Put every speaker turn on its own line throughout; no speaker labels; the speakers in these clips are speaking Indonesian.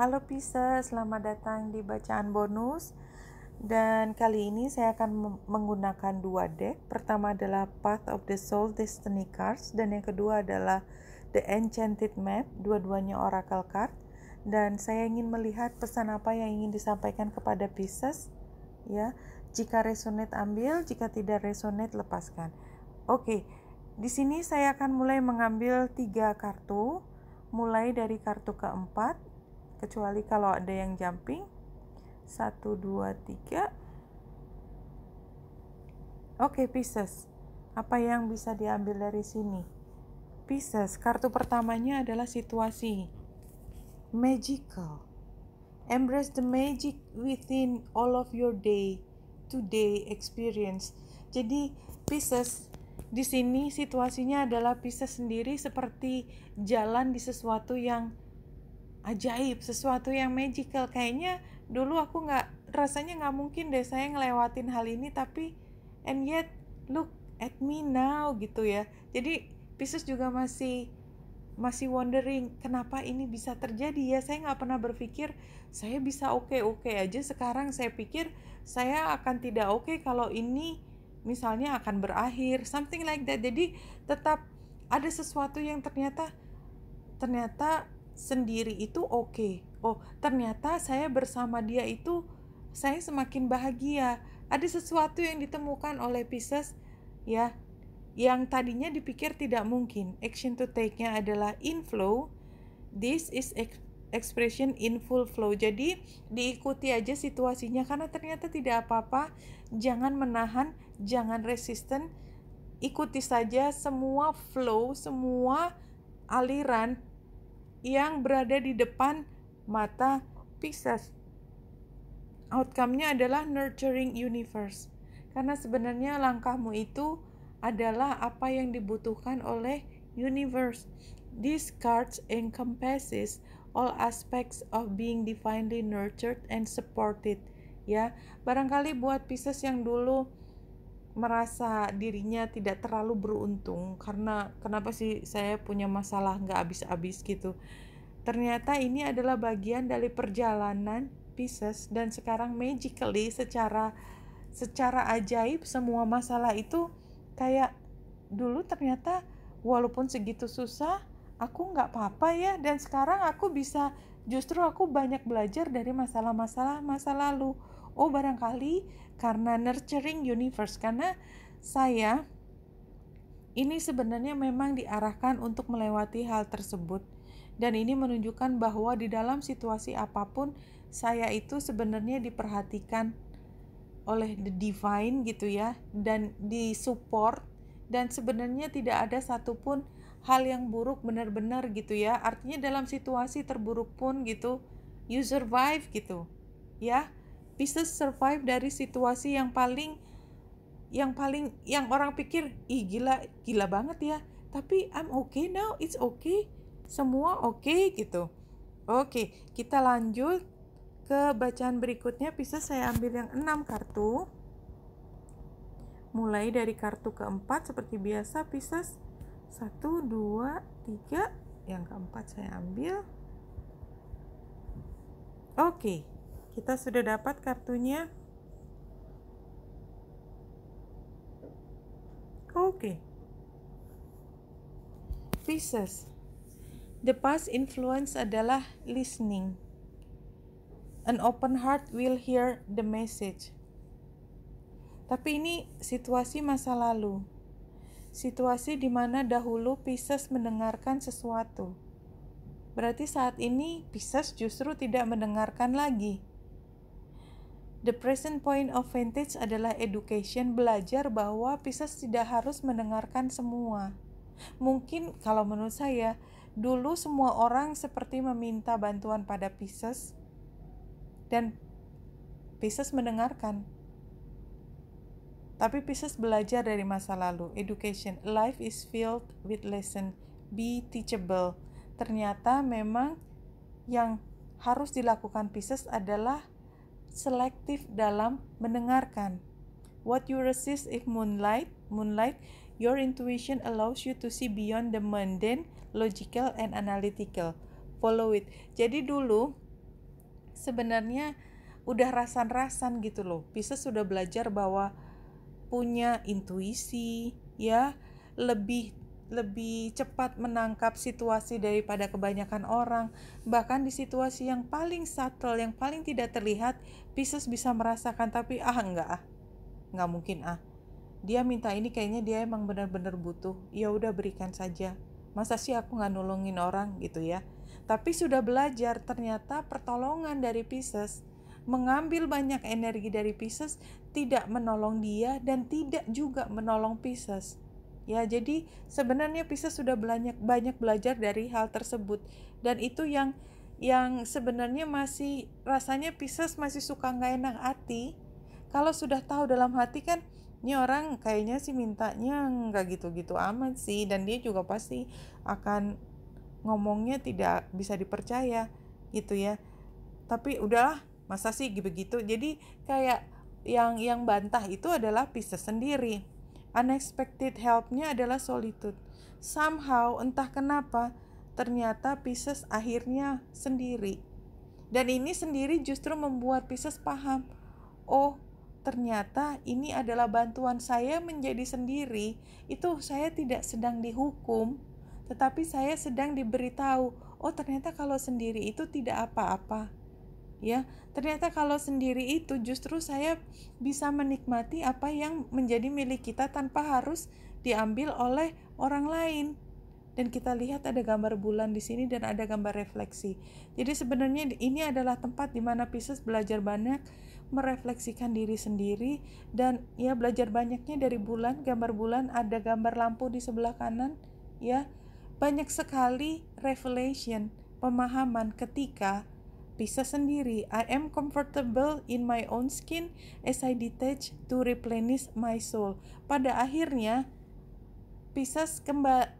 Halo Pisces, selamat datang di bacaan bonus. Dan kali ini saya akan menggunakan dua deck. Pertama adalah Path of the Soul Destiny Cards dan yang kedua adalah The Enchanted Map, dua-duanya oracle card. Dan saya ingin melihat pesan apa yang ingin disampaikan kepada Pisces ya. Jika resonate ambil, jika tidak resonate lepaskan. Oke. Di sini saya akan mulai mengambil tiga kartu mulai dari kartu keempat kecuali kalau ada yang jumping 1 2 3 Oke okay, Pisces apa yang bisa diambil dari sini pieces kartu pertamanya adalah situasi magical embrace the magic within all of your day today experience jadi pieces di sini situasinya adalah pieces sendiri seperti jalan di sesuatu yang ajaib sesuatu yang magical kayaknya dulu aku nggak rasanya nggak mungkin deh saya ngelewatin hal ini tapi and yet look at me now gitu ya jadi Pisces juga masih masih wondering kenapa ini bisa terjadi ya saya nggak pernah berpikir saya bisa oke okay oke -okay aja sekarang saya pikir saya akan tidak oke okay kalau ini misalnya akan berakhir something like that jadi tetap ada sesuatu yang ternyata ternyata sendiri itu oke. Okay. Oh, ternyata saya bersama dia itu saya semakin bahagia. Ada sesuatu yang ditemukan oleh Pisces ya yang tadinya dipikir tidak mungkin. Action to take-nya adalah inflow. This is expression in full flow. Jadi diikuti aja situasinya karena ternyata tidak apa-apa. Jangan menahan, jangan resisten. Ikuti saja semua flow, semua aliran yang berada di depan mata Pisces. Outcome-nya adalah nurturing universe. Karena sebenarnya langkahmu itu adalah apa yang dibutuhkan oleh universe. These cards encompasses all aspects of being divinely nurtured and supported. Ya, barangkali buat Pisces yang dulu merasa dirinya tidak terlalu beruntung karena kenapa sih saya punya masalah nggak habis-habis gitu ternyata ini adalah bagian dari perjalanan Pisces dan sekarang magically secara secara ajaib semua masalah itu kayak dulu ternyata walaupun segitu susah aku nggak apa-apa ya dan sekarang aku bisa justru aku banyak belajar dari masalah-masalah masa lalu oh barangkali karena nurturing universe karena saya ini sebenarnya memang diarahkan untuk melewati hal tersebut dan ini menunjukkan bahwa di dalam situasi apapun saya itu sebenarnya diperhatikan oleh the divine gitu ya dan disupport dan sebenarnya tidak ada satupun hal yang buruk benar-benar gitu ya artinya dalam situasi terburuk pun gitu you survive gitu ya Pisces survive dari situasi yang paling yang paling yang orang pikir ih gila gila banget ya tapi I'm okay now it's okay semua oke okay, gitu oke okay, kita lanjut ke bacaan berikutnya Pisces saya ambil yang 6 kartu mulai dari kartu keempat seperti biasa Pisces satu dua tiga yang keempat saya ambil oke okay. Kita sudah dapat kartunya. Oke. Okay. Pisces The past influence adalah listening. An open heart will hear the message. Tapi ini situasi masa lalu. Situasi di mana dahulu Pisces mendengarkan sesuatu. Berarti saat ini Pisces justru tidak mendengarkan lagi. The present point of vantage adalah education belajar bahwa Pisces tidak harus mendengarkan semua. Mungkin kalau menurut saya, dulu semua orang seperti meminta bantuan pada Pisces dan Pisces mendengarkan. Tapi Pisces belajar dari masa lalu. Education, life is filled with lesson. Be teachable. Ternyata memang yang harus dilakukan Pisces adalah selektif dalam mendengarkan. What you resist if moonlight, moonlight, your intuition allows you to see beyond the mundane, logical, and analytical. Follow it. Jadi dulu sebenarnya udah rasan-rasan gitu loh. bisa sudah belajar bahwa punya intuisi ya, lebih lebih cepat menangkap situasi daripada kebanyakan orang. Bahkan di situasi yang paling subtle, yang paling tidak terlihat, Pisces bisa merasakan tapi ah enggak ah. Enggak mungkin ah. Dia minta ini kayaknya dia emang benar-benar butuh. Ya udah berikan saja. Masa sih aku nggak nolongin orang gitu ya. Tapi sudah belajar ternyata pertolongan dari Pisces mengambil banyak energi dari Pisces tidak menolong dia dan tidak juga menolong Pisces Ya, jadi sebenarnya Pisces sudah banyak banyak belajar dari hal tersebut dan itu yang yang sebenarnya masih rasanya Pisces masih suka nggak enak hati. Kalau sudah tahu dalam hati kan ini orang kayaknya sih mintanya nggak gitu-gitu amat sih dan dia juga pasti akan ngomongnya tidak bisa dipercaya gitu ya tapi udahlah masa sih begitu jadi kayak yang yang bantah itu adalah Pisces sendiri Unexpected helpnya adalah solitude. Somehow, entah kenapa, ternyata Pisces akhirnya sendiri. Dan ini sendiri justru membuat Pisces paham, oh ternyata ini adalah bantuan saya menjadi sendiri. Itu saya tidak sedang dihukum, tetapi saya sedang diberitahu, oh ternyata kalau sendiri itu tidak apa-apa ya ternyata kalau sendiri itu justru saya bisa menikmati apa yang menjadi milik kita tanpa harus diambil oleh orang lain dan kita lihat ada gambar bulan di sini dan ada gambar refleksi jadi sebenarnya ini adalah tempat di mana Pisces belajar banyak merefleksikan diri sendiri dan ya belajar banyaknya dari bulan gambar bulan ada gambar lampu di sebelah kanan ya banyak sekali revelation pemahaman ketika pisah sendiri. I am comfortable in my own skin as I detach to replenish my soul. Pada akhirnya, Pisces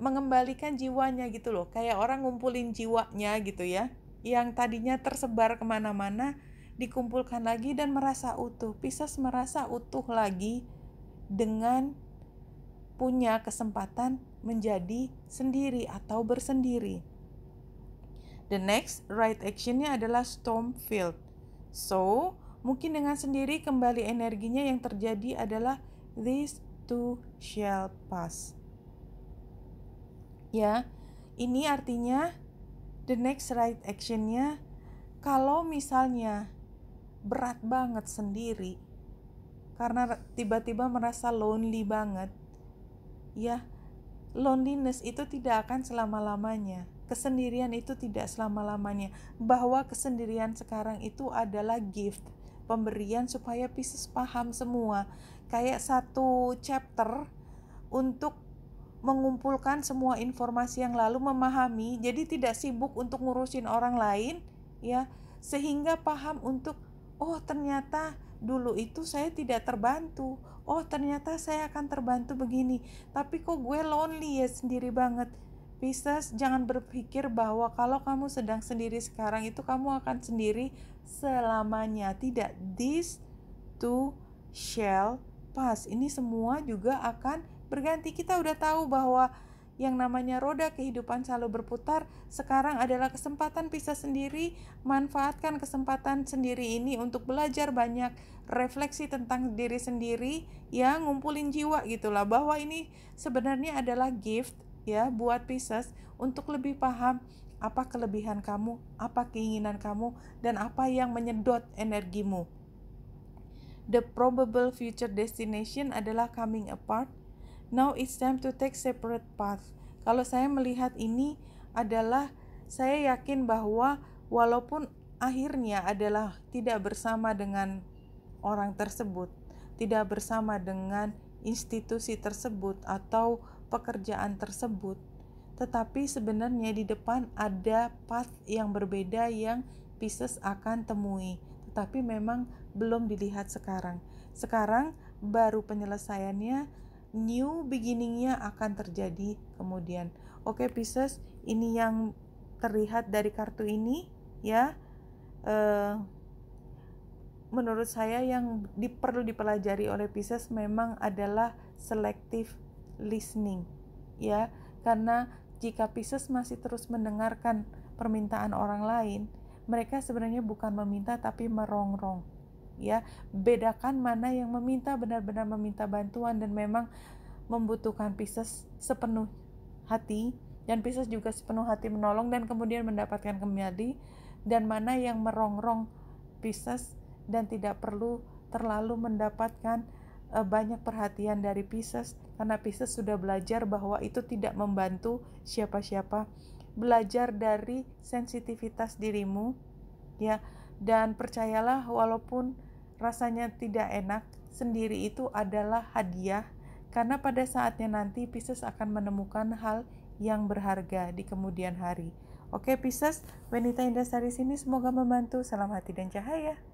mengembalikan jiwanya gitu loh. Kayak orang ngumpulin jiwanya gitu ya. Yang tadinya tersebar kemana-mana, dikumpulkan lagi dan merasa utuh. Pisces merasa utuh lagi dengan punya kesempatan menjadi sendiri atau bersendiri. The next right actionnya adalah storm field. So, mungkin dengan sendiri kembali energinya yang terjadi adalah these two shall pass. Ya, ini artinya the next right actionnya kalau misalnya berat banget sendiri karena tiba-tiba merasa lonely banget, ya loneliness itu tidak akan selama-lamanya kesendirian itu tidak selama-lamanya, bahwa kesendirian sekarang itu adalah gift, pemberian supaya Pisces paham semua. Kayak satu chapter untuk mengumpulkan semua informasi yang lalu memahami, jadi tidak sibuk untuk ngurusin orang lain, ya, sehingga paham untuk oh ternyata dulu itu saya tidak terbantu. Oh, ternyata saya akan terbantu begini. Tapi kok gue lonely ya sendiri banget Pisces, jangan berpikir bahwa kalau kamu sedang sendiri sekarang itu kamu akan sendiri selamanya. Tidak, this to shall pass. Ini semua juga akan berganti. Kita udah tahu bahwa yang namanya roda kehidupan selalu berputar. Sekarang adalah kesempatan Pisces sendiri. Manfaatkan kesempatan sendiri ini untuk belajar banyak refleksi tentang diri sendiri yang ngumpulin jiwa gitulah bahwa ini sebenarnya adalah gift ya buat Pisces untuk lebih paham apa kelebihan kamu, apa keinginan kamu, dan apa yang menyedot energimu. The probable future destination adalah coming apart. Now it's time to take separate path. Kalau saya melihat ini adalah saya yakin bahwa walaupun akhirnya adalah tidak bersama dengan orang tersebut, tidak bersama dengan institusi tersebut atau pekerjaan tersebut, tetapi sebenarnya di depan ada path yang berbeda yang Pisces akan temui, tetapi memang belum dilihat sekarang. Sekarang baru penyelesaiannya, new beginningnya akan terjadi kemudian. Oke Pisces, ini yang terlihat dari kartu ini ya. Uh, menurut saya yang di, perlu dipelajari oleh Pisces memang adalah selective listening ya karena jika Pisces masih terus mendengarkan permintaan orang lain mereka sebenarnya bukan meminta tapi merongrong ya bedakan mana yang meminta benar-benar meminta bantuan dan memang membutuhkan Pisces sepenuh hati dan Pisces juga sepenuh hati menolong dan kemudian mendapatkan kembali dan mana yang merongrong Pisces dan tidak perlu terlalu mendapatkan uh, banyak perhatian dari Pisces karena Pisces sudah belajar bahwa itu tidak membantu siapa-siapa. Belajar dari sensitivitas dirimu ya dan percayalah walaupun rasanya tidak enak sendiri itu adalah hadiah karena pada saatnya nanti Pisces akan menemukan hal yang berharga di kemudian hari. Oke Pisces, wanita indah dari sini semoga membantu. Salam hati dan cahaya.